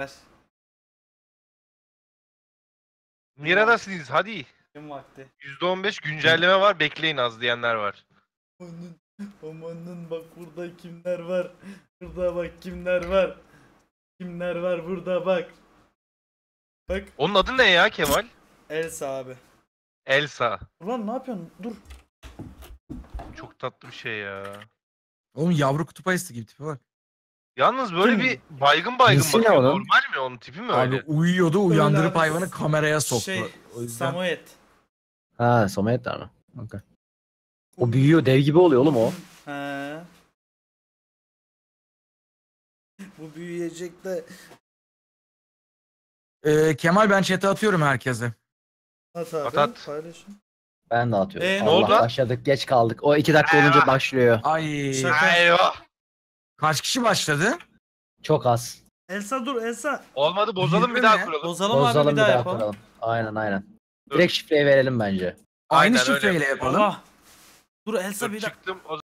Yes. Miradasınız hadi. Kim vakti? %15 güncelleme var bekleyin az diyenler var. Amanın, amanın bak burada kimler var. Burada bak kimler var. Kimler var burada bak. Bak Onun adı ne ya Kemal? Elsa abi. Elsa. Ulan ne yapıyorsun? Dur. Çok tatlı bir şey ya. Oğlum yavru kutup ayısı gibi tipi var. Yalnız böyle Kim? bir baygın baygın Nesi bakıyor. onun? Normal mi onun tipi mi Abi uyuyordu uyandırıp abi, hayvanı kameraya soktu. Şey, o yüzden... Samoyed. Ha Samoyedler mi? Okay. O büyüyor dev gibi oluyor oğlum o. Ha. Bu büyüyecek de. Ee, Kemal ben chat'e atıyorum herkese. At abi At at. paylaşın. Ben de atıyorum. Ee, ne oldu başladık geç kaldık. O iki dakika olunca başlıyor. Ay. Eyvah. Kaç kişi başladı? Çok az. Elsa dur Elsa. Olmadı bozalım bir daha kuralım. Bozalım, abi bir daha yapalım. kuralım. Aynen aynen. Dur. Direkt şifreyi verelim bence. Aynı Aynen, öyle şifreyle yapalım. Allah. Dur Elsa Dur, bir dakika. çıktım o